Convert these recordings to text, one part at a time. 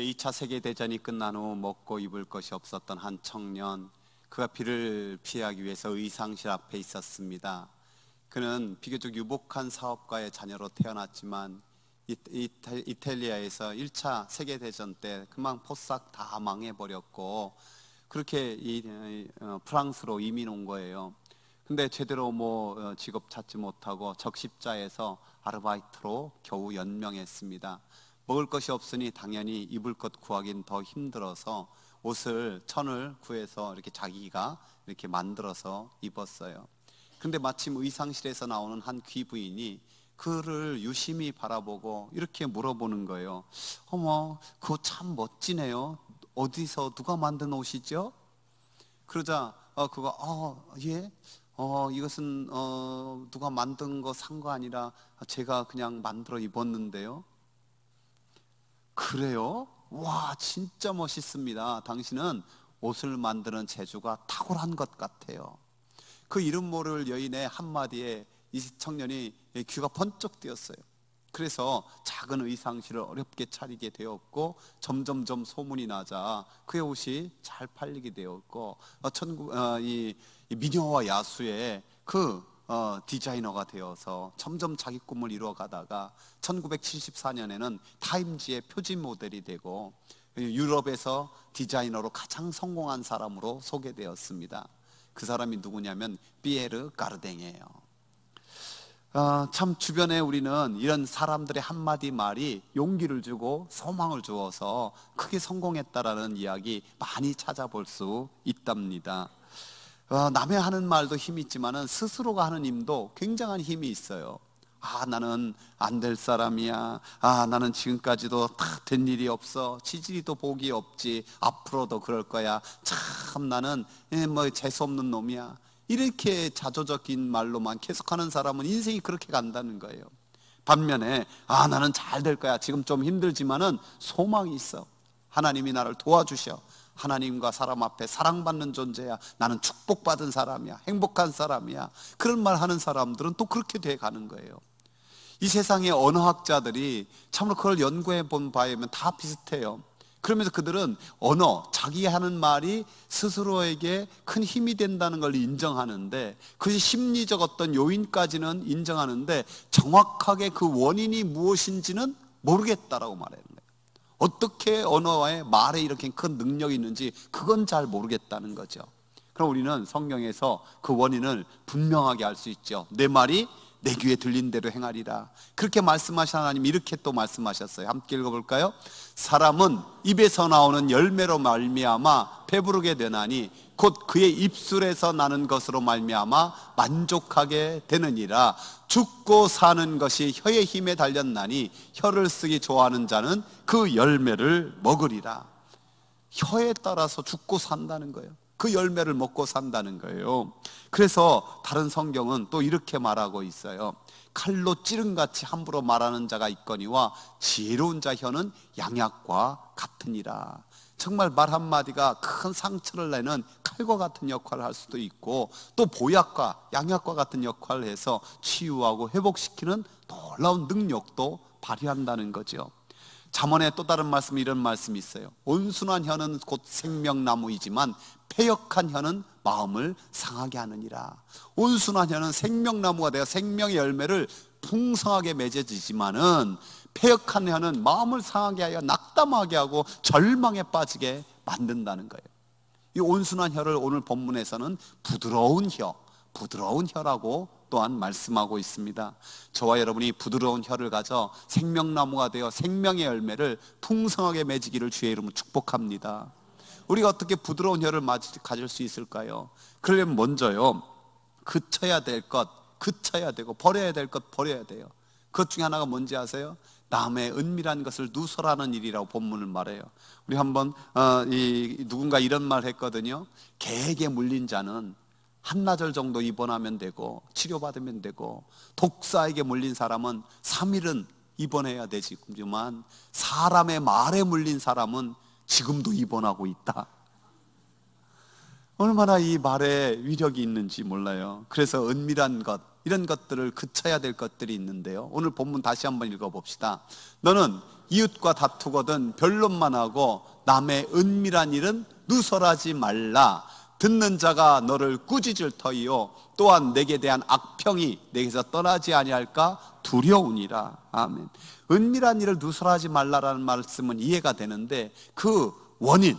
제2차 세계대전이 끝난 후 먹고 입을 것이 없었던 한 청년 그가 비를 피하기 위해서 의상실 앞에 있었습니다 그는 비교적 유복한 사업가의 자녀로 태어났지만 이탈리아에서 1차 세계대전 때 금방 포싹 다 망해버렸고 그렇게 이, 어, 프랑스로 이민 온 거예요 근데 제대로 뭐 어, 직업 찾지 못하고 적십자에서 아르바이트로 겨우 연명했습니다 먹을 것이 없으니 당연히 입을 것 구하긴 더 힘들어서 옷을 천을 구해서 이렇게 자기가 이렇게 만들어서 입었어요. 근데 마침 의상실에서 나오는 한 귀부인이 그를 유심히 바라보고 이렇게 물어보는 거예요. 어머, 그거 참 멋지네요. 어디서 누가 만든 옷이죠? 그러자 어, 그거 어, 예, 어, 이것은 어, 누가 만든 거 산 거 아니라 제가 그냥 만들어 입었는데요. 그래요? 와, 진짜 멋있습니다. 당신은 옷을 만드는 재주가 탁월한 것 같아요. 그 이름 모를 여인의 한마디에 이 청년이 귀가 번쩍 뛰었어요. 그래서 작은 의상실을 어렵게 차리게 되었고 점점점 소문이 나자 그의 옷이 잘 팔리게 되었고 어, 천국 어, 이, 이 미녀와 야수의 그 어, 디자이너가 되어서 점점 자기 꿈을 이루어가다가 1974년에는 타임지의 표지 모델이 되고 유럽에서 디자이너로 가장 성공한 사람으로 소개되었습니다. 그 사람이 누구냐면 피에르 가르댕이에요. 어, 참 주변에 우리는 이런 사람들의 한마디 말이 용기를 주고 소망을 주어서 크게 성공했다라는 이야기 많이 찾아볼 수 있답니다. 어, 남의 하는 말도 힘이 있지만은 스스로가 하는 힘도 굉장한 힘이 있어요. 아, 나는 안 될 사람이야. 아, 나는 지금까지도 다 된 일이 없어. 지질이도 복이 없지. 앞으로도 그럴 거야. 참 나는 예, 뭐 재수없는 놈이야. 이렇게 자조적인 말로만 계속하는 사람은 인생이 그렇게 간다는 거예요. 반면에 아, 나는 잘 될 거야. 지금 좀 힘들지만은 소망이 있어. 하나님이 나를 도와주셔. 하나님과 사람 앞에 사랑받는 존재야. 나는 축복받은 사람이야. 행복한 사람이야. 그런 말 하는 사람들은 또 그렇게 돼 가는 거예요. 이 세상의 언어학자들이 참으로 그걸 연구해 본 바에 보면 다 비슷해요. 그러면서 그들은 언어, 자기 하는 말이 스스로에게 큰 힘이 된다는 걸 인정하는데 그것이 심리적 어떤 요인까지는 인정하는데 정확하게 그 원인이 무엇인지는 모르겠다라고 말하는 거예요. 어떻게 언어와의 말에 이렇게 큰 능력이 있는지 그건 잘 모르겠다는 거죠. 그럼 우리는 성경에서 그 원인을 분명하게 알 수 있죠. 내 말이 내 귀에 들린 대로 행하리라. 그렇게 말씀하신 하나님 이렇게 또 말씀하셨어요. 함께 읽어볼까요? 사람은 입에서 나오는 열매로 말미암아 배부르게 되나니 곧 그의 입술에서 나는 것으로 말미암아 만족하게 되느니라. 죽고 사는 것이 혀의 힘에 달렸나니 혀를 쓰기 좋아하는 자는 그 열매를 먹으리라. 혀에 따라서 죽고 산다는 거예요. 그 열매를 먹고 산다는 거예요. 그래서 다른 성경은 또 이렇게 말하고 있어요. 칼로 찌른 같이 함부로 말하는 자가 있거니와 지혜로운 자 혀는 양약과 같으니라. 정말 말 한마디가 큰 상처를 내는 칼과 같은 역할을 할 수도 있고 또 보약과 양약과 같은 역할을 해서 치유하고 회복시키는 놀라운 능력도 발휘한다는 거죠. 잠언의 또 다른 말씀이 이런 말씀이 있어요. 온순한 혀는 곧 생명나무이지만 폐역한 혀는 마음을 상하게 하느니라. 온순한 혀는 생명나무가 되어 생명의 열매를 풍성하게 맺어지지만은 폐역한 혀는 마음을 상하게 하여 낙담하게 하고 절망에 빠지게 만든다는 거예요. 이 온순한 혀를 오늘 본문에서는 부드러운 혀, 부드러운 혀라고 또한 말씀하고 있습니다. 저와 여러분이 부드러운 혀를 가져 생명나무가 되어 생명의 열매를 풍성하게 맺이기를 주의 이름으로 축복합니다. 우리가 어떻게 부드러운 혀를 가질 수 있을까요? 그러면 먼저요, 그쳐야 될 것, 그쳐야 되고, 버려야 될 것, 버려야 돼요. 그것 중에 하나가 뭔지 아세요? 남의 은밀한 것을 누설하는 일이라고 본문을 말해요. 우리 한번 어, 이, 누군가 이런 말 했거든요. 개에게 물린 자는 한나절 정도 입원하면 되고 치료받으면 되고 독사에게 물린 사람은 3일은 입원해야 되지만 사람의 말에 물린 사람은 지금도 입원하고 있다. 얼마나 이 말에 위력이 있는지 몰라요. 그래서 은밀한 것, 이런 것들을 그쳐야 될 것들이 있는데요. 오늘 본문 다시 한번 읽어봅시다. 너는 이웃과 다투거든 변론만 하고 남의 은밀한 일은 누설하지 말라. 듣는 자가 너를 꾸짖을 터이요 또한 내게 대한 악평이 내게서 떠나지 아니할까 두려우니라 아멘 은밀한 일을 누설하지 말라라는 말씀은 이해가 되는데 그 원인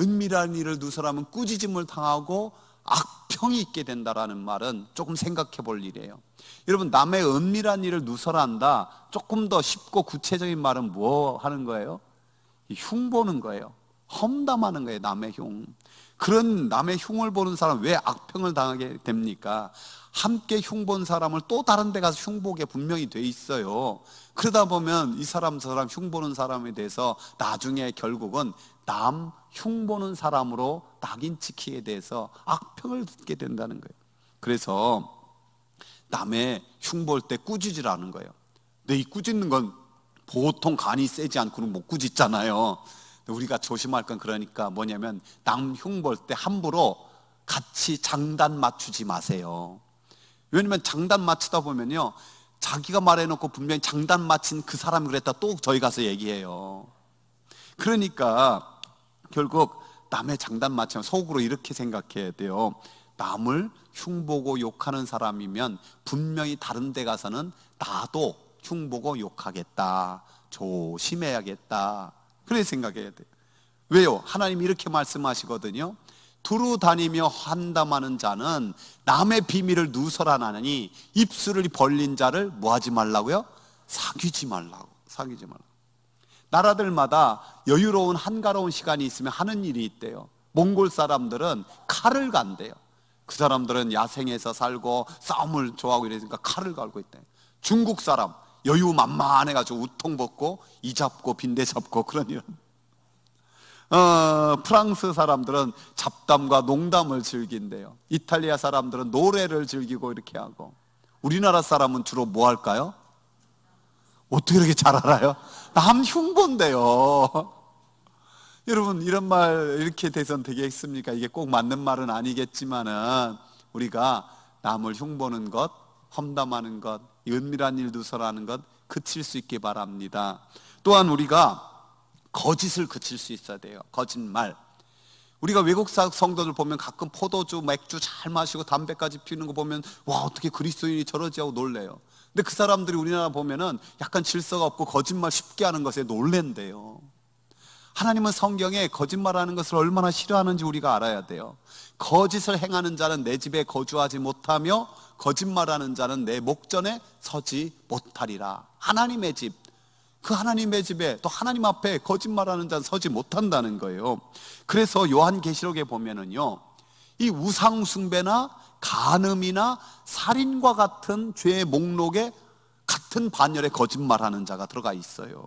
은밀한 일을 누설하면 꾸짖음을 당하고 악평이 있게 된다라는 말은 조금 생각해 볼 일이에요 여러분 남의 은밀한 일을 누설한다 조금 더 쉽고 구체적인 말은 뭐 하는 거예요? 흉 보는 거예요 험담하는 거예요 남의 흉 그런 남의 흉을 보는 사람 왜 악평을 당하게 됩니까? 함께 흉 본 사람을 또 다른 데 가서 흉보게 분명히 돼 있어요. 그러다 보면 이 사람 저 사람 흉 보는 사람에 대해서 나중에 결국은 남 흉 보는 사람으로 낙인 찍히에 대서 악평을 듣게 된다는 거예요. 그래서 남의 흉볼 때 꾸짖으라는 거예요. 근데 이 꾸짖는 건 보통 간이 세지 않고는 못 꾸짖잖아요. 우리가 조심할 건 그러니까 뭐냐면 남흉볼때 함부로 같이 장단 맞추지 마세요. 왜냐면 장단 맞추다 보면요. 자기가 말해놓고 분명히 장단 맞힌 그 사람이 그랬다 또 저희 가서 얘기해요. 그러니까 결국 남의 장단 맞추면 속으로 이렇게 생각해야 돼요. 남을 흉보고 욕하는 사람이면 분명히 다른 데 가서는 나도 흉보고 욕하겠다. 조심해야겠다. 그래 생각해야 돼 왜요? 하나님이 이렇게 말씀하시거든요. 두루 다니며 한담하는 자는 남의 비밀을 누설하나니 입술을 벌린 자를 뭐하지 말라고요? 사귀지 말라고. 사귀지 말라고. 나라들마다 여유로운 한가로운 시간이 있으면 하는 일이 있대요. 몽골 사람들은 칼을 간대요. 그 사람들은 야생에서 살고 싸움을 좋아하고 이러니까 칼을 갈고 있대요. 중국 사람 여유 만만해가지고 우통 벗고 이 잡고 빈대 잡고 그런 이런. 어, 프랑스 사람들은 잡담과 농담을 즐긴대요. 이탈리아 사람들은 노래를 즐기고 이렇게 하고. 우리나라 사람은 주로 뭐 할까요? 어떻게 이렇게 잘 알아요? 남 흉본데요. 여러분, 이런 말 이렇게 대선 되게 했습니까? 이게 꼭 맞는 말은 아니겠지만은 우리가 남을 흉보는 것, 험담하는 것, 은밀한 일 누설하는 것 그칠 수 있게 바랍니다. 또한 우리가 거짓을 그칠 수 있어야 돼요. 거짓말. 우리가 외국 성도들 보면 가끔 포도주, 맥주 잘 마시고 담배까지 피우는 거 보면 와 어떻게 그리스도인이 저러지 하고 놀래요. 근데 그 사람들이 우리나라 보면은 약간 질서가 없고 거짓말 쉽게 하는 것에 놀랜대요. 하나님은 성경에 거짓말하는 것을 얼마나 싫어하는지 우리가 알아야 돼요. 거짓을 행하는 자는 내 집에 거주하지 못하며 거짓말하는 자는 내 목전에 서지 못하리라. 하나님의 집. 그 하나님의 집에 또 하나님 앞에 거짓말하는 자는 서지 못한다는 거예요. 그래서 요한계시록에 보면은요. 이 우상숭배나 간음이나 살인과 같은 죄의 목록에 같은 반열에 거짓말하는 자가 들어가 있어요.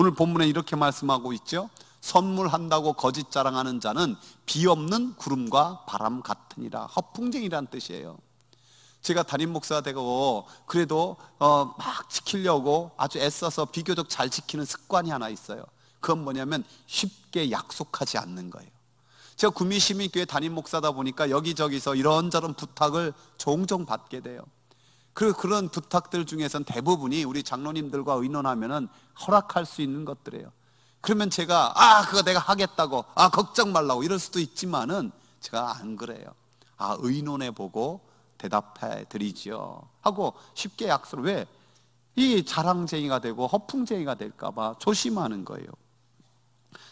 오늘 본문에 이렇게 말씀하고 있죠. 선물한다고 거짓 자랑하는 자는 비 없는 구름과 바람 같으니라. 허풍쟁이란 뜻이에요. 제가 담임 목사 되고 그래도 어막 지키려고 아주 애써서 비교적 잘 지키는 습관이 하나 있어요. 그건 뭐냐면 쉽게 약속하지 않는 거예요. 제가 구미시민교회 담임 목사다 보니까 여기저기서 이런저런 부탁을 종종 받게 돼요. 그 그런 부탁들 중에선 대부분이 우리 장로님들과 의논하면은 허락할 수 있는 것들이에요. 그러면 제가 아 그거 내가 하겠다고 아 걱정 말라고 이럴 수도 있지만은 제가 안 그래요. 아 의논해 보고 대답해 드리지요. 하고 쉽게 약속을 왜 이 자랑쟁이가 되고 허풍쟁이가 될까봐 조심하는 거예요.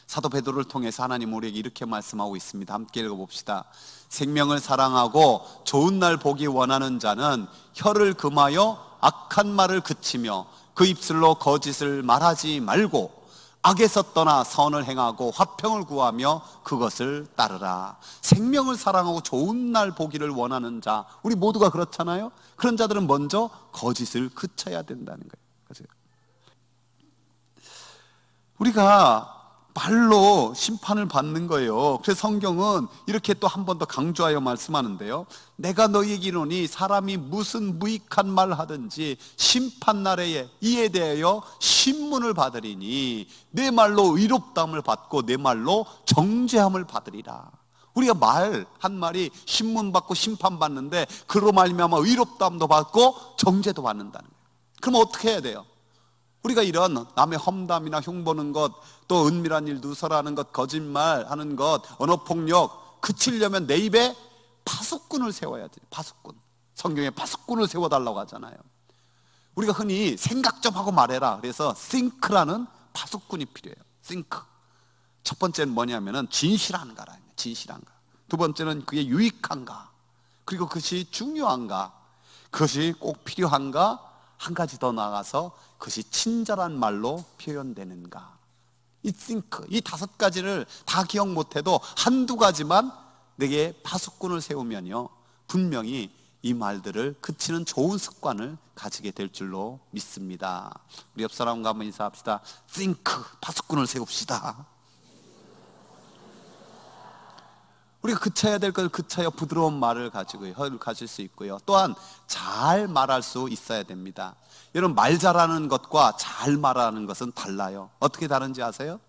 사도 베드로를 통해서 하나님 우리에게 이렇게 말씀하고 있습니다. 함께 읽어봅시다. 생명을 사랑하고 좋은 날 보기 원하는 자는 혀를 금하여 악한 말을 그치며 그 입술로 거짓을 말하지 말고 악에서 떠나 선을 행하고 화평을 구하며 그것을 따르라. 생명을 사랑하고 좋은 날 보기를 원하는 자, 우리 모두가 그렇잖아요. 그런 자들은 먼저 거짓을 그쳐야 된다는 거예요. 우리가 발로 심판을 받는 거예요. 그래서 성경은 이렇게 또 한 번 더 강조하여 말씀하는데요. 내가 너희에게 이니 사람이 무슨 무익한 말 하든지 심판 날에 이에 대하여 신문을 받으리니 내 말로 의롭담을 받고 내 말로 정죄함을 받으리라. 우리가 말 한 말이 신문 받고 심판 받는데 그로 말미암아 의롭담도 받고 정죄도 받는다는 거예요. 그럼 어떻게 해야 돼요? 우리가 이런 남의 험담이나 흉보는 것, 또 은밀한 일 누설하는 것, 거짓말 하는 것, 언어폭력, 그치려면 내 입에 파수꾼을 세워야 돼. 파수꾼. 성경에 파수꾼을 세워달라고 하잖아요. 우리가 흔히 생각 좀 하고 말해라. 그래서 싱크라는 파수꾼이 필요해요. 싱크. 첫 번째는 뭐냐면은 진실한가라. 진실한가. 두 번째는 그게 유익한가. 그리고 그것이 중요한가. 그것이 꼭 필요한가. 한 가지 더 나아가서 그것이 친절한 말로 표현되는가. 이 think, 이 다섯 가지를 다 기억 못해도 한두 가지만 내게 파수꾼을 세우면요. 분명히 이 말들을 그치는 좋은 습관을 가지게 될 줄로 믿습니다. 우리 옆 사람과 한번 인사합시다. think, 파수꾼을 세웁시다. 우리가 그쳐야 될 걸 그쳐야 부드러운 말을 가지고 혀를 가질 수 있고요. 또한 잘 말할 수 있어야 됩니다. 여러분 말 잘하는 것과 잘 말하는 것은 달라요. 어떻게 다른지 아세요?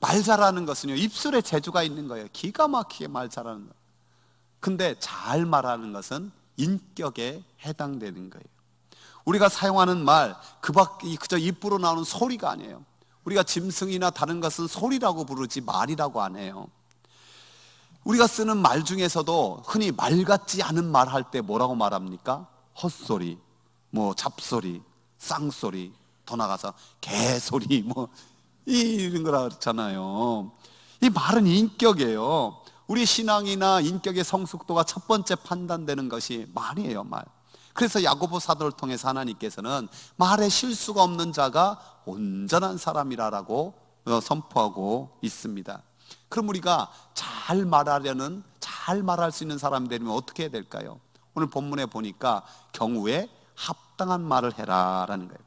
말 잘하는 것은요 입술에 재주가 있는 거예요. 기가 막히게 말 잘하는 거. 근데 잘 말하는 것은 인격에 해당되는 거예요. 우리가 사용하는 말, 그 밖에 그저 입으로 나오는 소리가 아니에요. 우리가 짐승이나 다른 것은 소리라고 부르지 말이라고 안 해요. 우리가 쓰는 말 중에서도 흔히 말 같지 않은 말 할 때 뭐라고 말합니까? 헛소리, 뭐 잡소리, 쌍소리, 더 나가서 개소리, 뭐 이런 거라 그렇잖아요. 이 말은 인격이에요. 우리 신앙이나 인격의 성숙도가 첫 번째 판단되는 것이 말이에요, 말. 그래서 야고보 사도를 통해서 하나님께서는 말에 실수가 없는 자가 온전한 사람이라고 어, 선포하고 있습니다. 그럼 우리가 잘 말하려는 잘 말할 수 있는 사람 되면 어떻게 해야 될까요? 오늘 본문에 보니까 경우에 합당한 말을 해라라는 거예요.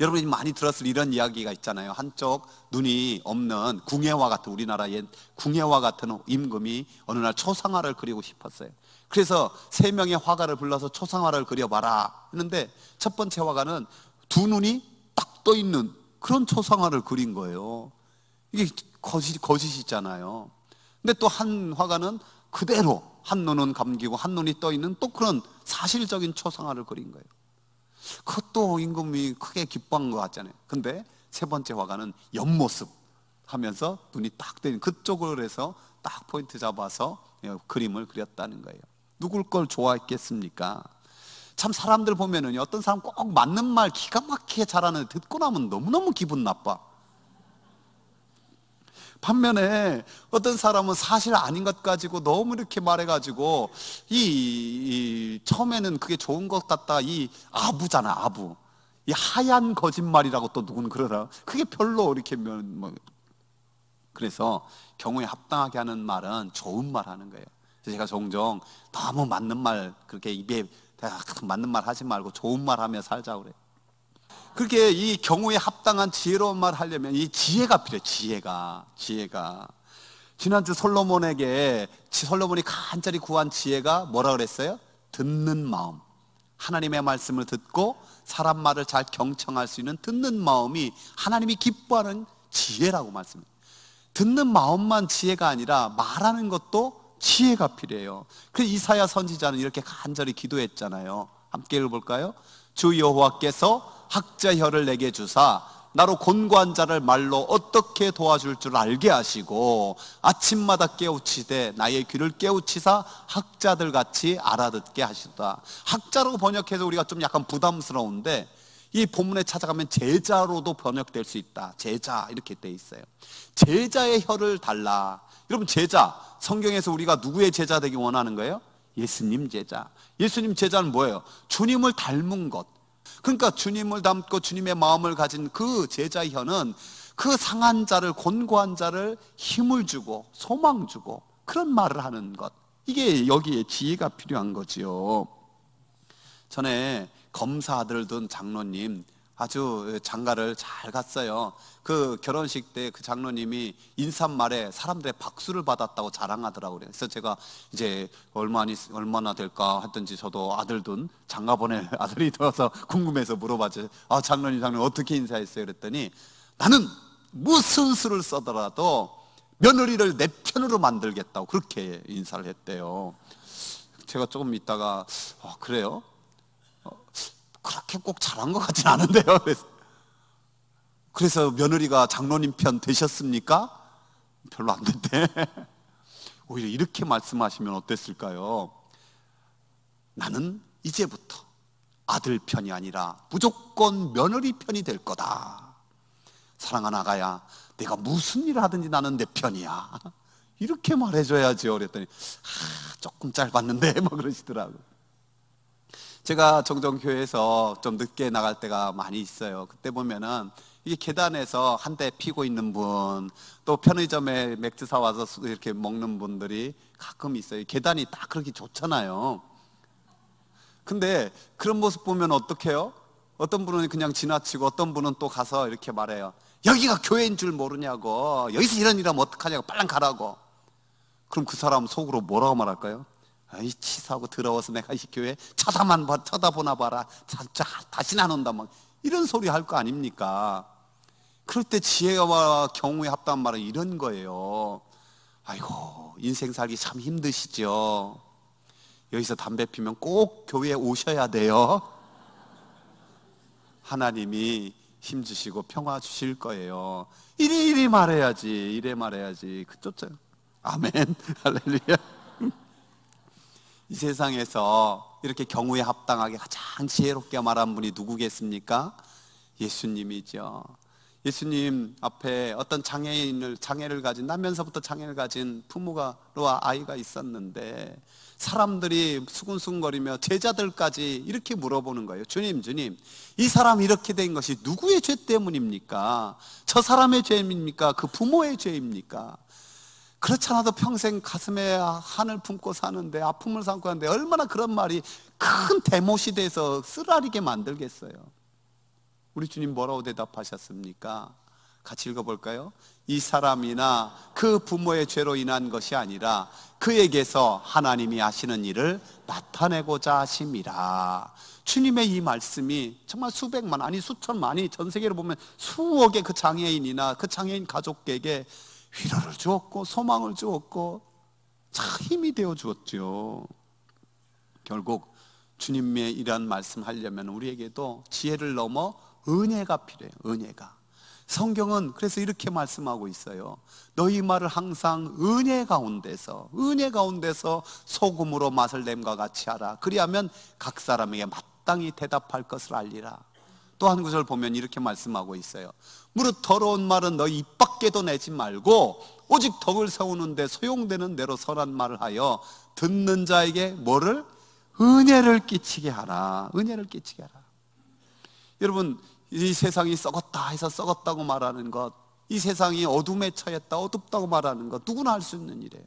여러분이 많이 들었을 이런 이야기가 있잖아요. 한쪽 눈이 없는 궁예와 같은 우리나라의 궁예와 같은 임금이 어느 날 초상화를 그리고 싶었어요. 그래서 세 명의 화가를 불러서 초상화를 그려봐라 했는데 첫 번째 화가는 두 눈이 딱 떠 있는 그런 초상화를 그린 거예요. 이게 거짓, 거짓이잖아요. 근데 또 한 화가는 그대로 한 눈은 감기고 한 눈이 떠 있는 또 그런 사실적인 초상화를 그린 거예요. 그것도 임금이 크게 기뻐한 것 같잖아요. 근데 세 번째 화가는 옆모습 하면서 눈이 딱 뜨는 그쪽으로 해서 딱 포인트 잡아서 예, 그림을 그렸다는 거예요. 누굴 걸 좋아했겠습니까? 참 사람들 보면은 어떤 사람 꼭 맞는 말 기가 막히게 잘하는 듣고 나면 너무너무 기분 나빠. 반면에 어떤 사람은 사실 아닌 것 가지고 너무 이렇게 말해가지고 이, 이 처음에는 그게 좋은 것 같다 이 아부잖아 아부 이 하얀 거짓말이라고 또 누군 그러다 그게 별로 이렇게 뭐 그래서 경우에 합당하게 하는 말은 좋은 말 하는 거예요. 그래서 제가 종종 너무 맞는 말 그렇게 입에 맞는 말 하지 말고 좋은 말 하며 살자 그래. 요 그렇게 이 경우에 합당한 지혜로운 말 하려면 이 지혜가 필요해. 지혜가. 지혜가. 지난주 솔로몬에게 솔로몬이 간절히 구한 지혜가 뭐라 그랬어요? 듣는 마음. 하나님의 말씀을 듣고 사람 말을 잘 경청할 수 있는 듣는 마음이 하나님이 기뻐하는 지혜라고 말씀해요. 듣는 마음만 지혜가 아니라 말하는 것도 지혜가 필요해요. 그래서 이사야 선지자는 이렇게 간절히 기도했잖아요. 함께 읽어볼까요? 주 여호와께서 학자 혀를 내게 주사 나로 곤고한 자를 말로 어떻게 도와줄 줄 알게 하시고 아침마다 깨우치되 나의 귀를 깨우치사 학자들 같이 알아듣게 하시다. 학자로 번역해서 우리가 좀 약간 부담스러운데 이 본문에 찾아가면 제자로도 번역될 수 있다. 제자 이렇게 돼 있어요. 제자의 혀를 달라. 여러분 제자 성경에서 우리가 누구의 제자 되기 원하는 거예요? 예수님 제자. 예수님 제자는 뭐예요? 주님을 닮은 것. 그러니까 주님을 닮고 주님의 마음을 가진 그 제자 현은그 상한 자를 곤고한 자를 힘을 주고 소망 주고 그런 말을 하는 것. 이게 여기에 지혜가 필요한 거지요. 전에 검사 아들을 둔 장로님 아주 장가를 잘 갔어요. 그 결혼식 때 그 장로님이 인사말에 사람들의 박수를 받았다고 자랑하더라고요. 그래서 제가 이제 얼마나, 얼마나 될까 했던지 저도 아들 둔 장가 보낼 아들이 들어서 궁금해서 물어봤죠. 아, 장로님, 장로님 어떻게 인사했어요? 그랬더니 나는 무슨 수를 써더라도 며느리를 내 편으로 만들겠다고 그렇게 인사를 했대요. 제가 조금 있다가 아, 그래요? 그렇게 꼭 잘한 것 같진 않은데요. 그래서, 그래서 며느리가 장로님 편 되셨습니까? 별로 안 됐대. 오히려 이렇게 말씀하시면 어땠을까요? 나는 이제부터 아들 편이 아니라 무조건 며느리 편이 될 거다. 사랑한 아가야, 내가 무슨 일을 하든지 나는 내 편이야. 이렇게 말해줘야지 그랬더니, 아, 조금 짧았는데, 뭐 그러시더라고요. 제가 종종 교회에서 좀 늦게 나갈 때가 많이 있어요. 그때 보면은 이게 계단에서 한 대 피고 있는 분, 또 편의점에 맥주 사와서 이렇게 먹는 분들이 가끔 있어요. 계단이 딱 그렇게 좋잖아요. 근데 그런 모습 보면 어떡해요? 어떤 분은 그냥 지나치고 어떤 분은 또 가서 이렇게 말해요. 여기가 교회인 줄 모르냐고. 여기서 이런 일 하면 어떡하냐고. 빨랑 가라고. 그럼 그 사람 속으로 뭐라고 말할까요? 아이 치사하고 더러워서 내가 이 교회 쳐다만 봐 쳐다보나 봐라 진짜 다시는 안 온다 막 이런 소리 할 거 아닙니까? 그럴 때 지혜와 경우에 합당한 말은 이런 거예요. 아이고 인생 살기 참 힘드시죠. 여기서 담배 피면 꼭 교회에 오셔야 돼요. 하나님이 힘 주시고 평화 주실 거예요. 이리 이리 말해야지. 이래 말해야지. 그쫓 아멘. 할렐루야. 이 세상에서 이렇게 경우에 합당하게 가장 지혜롭게 말한 분이 누구겠습니까? 예수님이죠. 예수님 앞에 어떤 장애인을 장애를 가진 나면서부터 장애를 가진 부모가로와 아이가 있었는데 사람들이 수근수근거리며 제자들까지 이렇게 물어보는 거예요. 주님, 주님, 이 사람 이렇게 된 것이 누구의 죄 때문입니까? 저 사람의 죄입니까? 그 부모의 죄입니까? 그렇지 않아도 평생 가슴에 한을 품고 사는데 아픔을 삼고 하는데 얼마나 그런 말이 큰 대못이 돼서 쓰라리게 만들겠어요. 우리 주님 뭐라고 대답하셨습니까? 같이 읽어볼까요? 이 사람이나 그 부모의 죄로 인한 것이 아니라 그에게서 하나님이 하시는 일을 나타내고자 하심이라. 주님의 이 말씀이 정말 수백만, 아니 수천만이 전 세계로 보면 수억의 그 장애인이나 그 장애인 가족에게 위로를 주었고 소망을 주었고 참 힘이 되어 주었죠. 결국 주님의 이러한 말씀 하려면 우리에게도 지혜를 넘어 은혜가 필요해요. 은혜가. 성경은 그래서 이렇게 말씀하고 있어요. 너희 말을 항상 은혜 가운데서, 은혜 가운데서 소금으로 맛을 냄과 같이 하라. 그리하면 각 사람에게 마땅히 대답할 것을 알리라. 또한 구절 보면 이렇게 말씀하고 있어요. 무릇 더러운 말은 너희 입 밖에도 내지 말고 오직 덕을 세우는데 소용되는 대로 선한 말을 하여 듣는 자에게 뭐를 은혜를 끼치게 하라. 은혜를 끼치게 하라. 여러분, 이 세상이 썩었다 해서 썩었다고 말하는 것, 이 세상이 어둠에 처했다, 어둡다고 말하는 것, 누구나 할 수 있는 일이에요.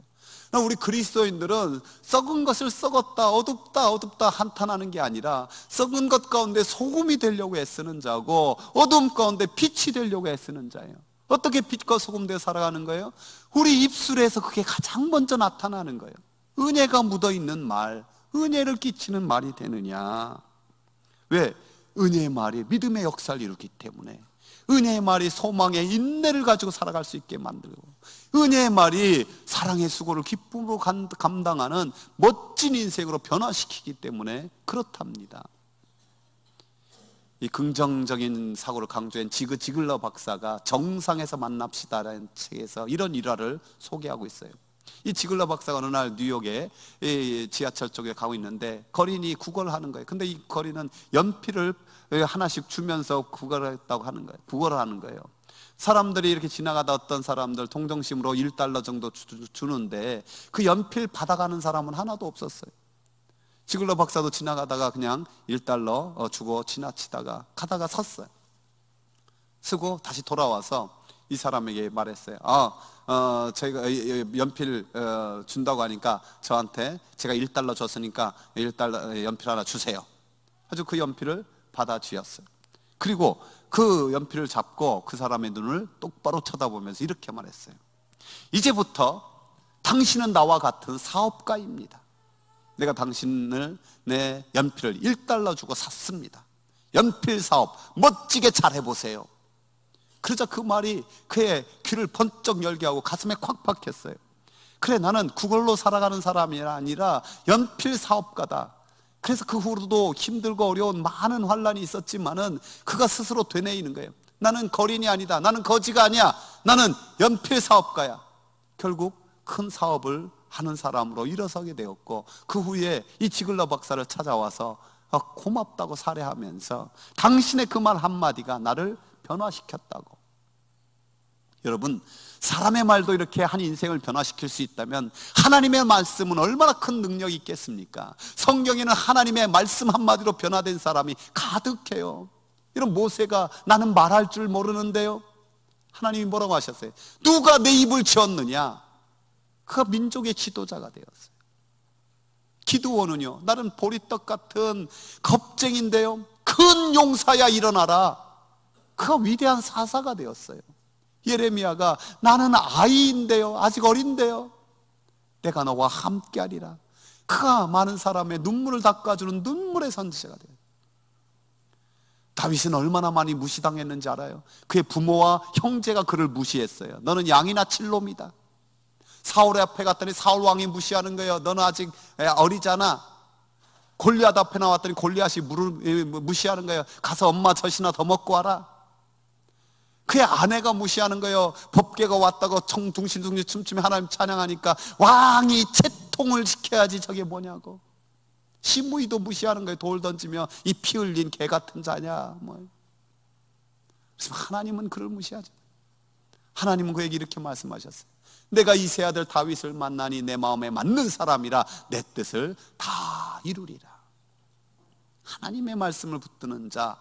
아, 우리 그리스도인들은 썩은 것을 썩었다, 어둡다, 어둡다 한탄하는 게 아니라 썩은 것 가운데 소금이 되려고 애쓰는 자고 어둠 가운데 빛이 되려고 애쓰는 자예요. 어떻게 빛과 소금 되어 살아가는 거예요? 우리 입술에서 그게 가장 먼저 나타나는 거예요. 은혜가 묻어 있는 말, 은혜를 끼치는 말이 되느냐. 왜? 은혜의 말이 믿음의 역사를 이루기 때문에. 은혜의 말이 소망의 인내를 가지고 살아갈 수 있게 만들고 은혜의 말이 사랑의 수고를 기쁨으로 감당하는 멋진 인생으로 변화시키기 때문에 그렇답니다. 이 긍정적인 사고를 강조한 지그 지글러 박사가 정상에서 만납시다라는 책에서 이런 일화를 소개하고 있어요. 이 지글러 박사가 어느 날 뉴욕에 지하철 쪽에 가고 있는데 거린이 구걸하는 거예요. 근데 이 거린은 연필을 예, 하나씩 주면서 구걸했다고 하는 거예요. 구걸을 하는 거예요. 사람들이 이렇게 지나가다 어떤 사람들 동정심으로 1달러 정도 주, 는데그 연필 받아가는 사람은 하나도 없었어요. 지글러 박사도 지나가다가 그냥 1달러 어, 주고 지나치다가 가다가 섰어요. 쓰고 다시 돌아와서 이 사람에게 말했어요. 아, 어, 저가 연필 어, 준다고 하니까 저한테 제가 1달러 줬으니까 1달러 어, 연필 하나 주세요. 아주 그 연필을 받아주었어요 그리고 그 연필을 잡고 그 사람의 눈을 똑바로 쳐다보면서 이렇게 말했어요. 이제부터 당신은 나와 같은 사업가입니다. 내가 당신을 내 연필을 1달러 주고 샀습니다. 연필 사업 멋지게 잘 해보세요. 그러자 그 말이 그의 귀를 번쩍 열게 하고 가슴에 콱 박혔어요. 그래, 나는 그걸로 살아가는 사람이 아니라 연필 사업가다. 그래서 그 후로도 힘들고 어려운 많은 환란이 있었지만은 그가 스스로 되뇌이는 거예요. 나는 거린이 아니다. 나는 거지가 아니야. 나는 연필 사업가야. 결국 큰 사업을 하는 사람으로 일어서게 되었고 그 후에 이 지글러 박사를 찾아와서 아, 고맙다고 사례하면서 당신의 그 말 한마디가 나를 변화시켰다고 여러분, 사람의 말도 이렇게 한 인생을 변화시킬 수 있다면 하나님의 말씀은 얼마나 큰 능력이 있겠습니까? 성경에는 하나님의 말씀 한마디로 변화된 사람이 가득해요. 이런 모세가 나는 말할 줄 모르는데요. 하나님이 뭐라고 하셨어요? 누가 내 입을 지었느냐? 그가 민족의 지도자가 되었어요. 기드온은요, 나는 보리떡 같은 겁쟁인데요. 큰 용사야 일어나라. 그가 위대한 사사가 되었어요. 예레미야가 나는 아이인데요. 아직 어린데요. 내가 너와 함께하리라. 그가 많은 사람의 눈물을 닦아주는 눈물의 선지자가 돼요. 다윗은 얼마나 많이 무시당했는지 알아요? 그의 부모와 형제가 그를 무시했어요. 너는 양이나 칠놈이다. 사울의 앞에 갔더니 사울 왕이 무시하는 거예요. 너는 아직 어리잖아. 골리앗 앞에 나왔더니 골리앗이 무시하는 거예요. 가서 엄마 젖이나 더 먹고 와라. 그의 아내가 무시하는 거예요. 법계가 왔다고 청둥신둥신 춤추며 하나님 찬양하니까 왕이 채통을 시켜야지 저게 뭐냐고. 시무이도 무시하는 거예요. 돌 던지며 이 피 흘린 개 같은 자냐. 뭐. 그래서 하나님은 그를 무시하죠. 하나님은 그에게 이렇게 말씀하셨어요. 내가 이 세 아들 다윗을 만나니 내 마음에 맞는 사람이라 내 뜻을 다 이루리라. 하나님의 말씀을 붙드는 자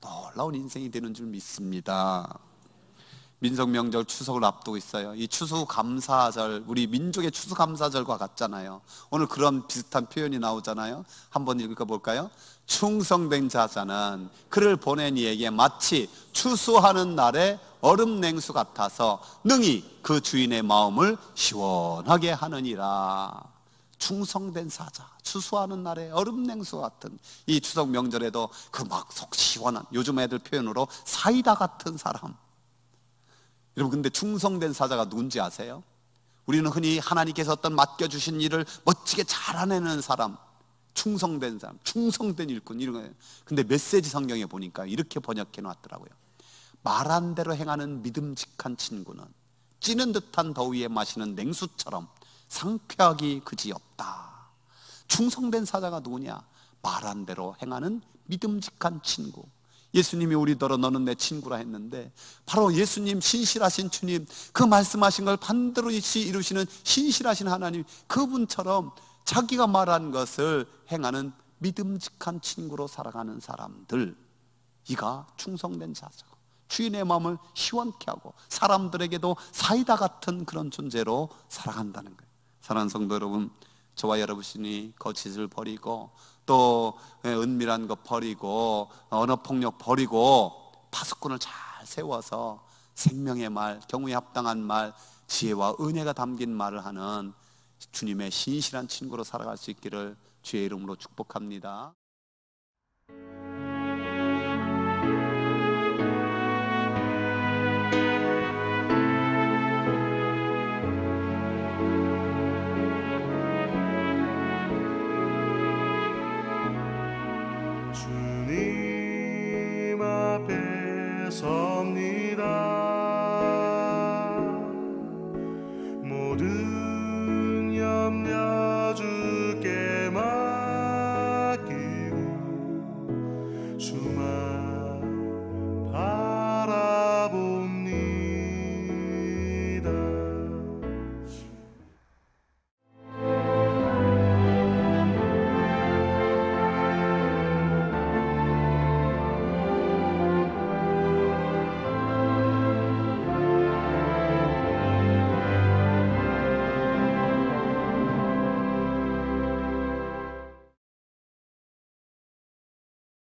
놀라운 인생이 되는 줄 믿습니다. 민속 명절 추석을 앞두고 있어요. 이 추수감사절 우리 민족의 추수감사절과 같잖아요. 오늘 그런 비슷한 표현이 나오잖아요. 한번 읽어 볼까요? 충성된 자자는 그를 보낸 이에게 마치 추수하는 날에 얼음 냉수 같아서 능히 그 주인의 마음을 시원하게 하느니라. 충성된 사자, 추수하는 날에 얼음 냉수 같은 이 추석 명절에도 그 막 속 시원한 요즘 애들 표현으로 사이다 같은 사람 여러분 근데 충성된 사자가 누군지 아세요? 우리는 흔히 하나님께서 어떤 맡겨주신 일을 멋지게 잘해내는 사람 충성된 사람, 충성된 일꾼 이런 거예요. 근데 메시지 성경에 보니까 이렇게 번역해 놨더라고요. 말한 대로 행하는 믿음직한 친구는 찌는 듯한 더위에 마시는 냉수처럼 상쾌하기 그지없다. 충성된 사자가 누구냐? 말한 대로 행하는 믿음직한 친구. 예수님이 우리더러 너는 내 친구라 했는데 바로 예수님 신실하신 주님 그 말씀하신 걸 반드시 이루시는 신실하신 하나님 그분처럼 자기가 말한 것을 행하는 믿음직한 친구로 살아가는 사람들 이가 충성된 자죠 주인의 마음을 시원케 하고 사람들에게도 사이다 같은 그런 존재로 살아간다는 거예요 사랑하는 성도 여러분 저와 여러분이 거짓을 버리고 또 예, 은밀한 거 버리고 언어폭력 버리고 파수꾼을 잘 세워서 생명의 말, 경우에 합당한 말, 지혜와 은혜가 담긴 말을 하는 주님의 신실한 친구로 살아갈 수 있기를 주의 이름으로 축복합니다. 때 섭니다.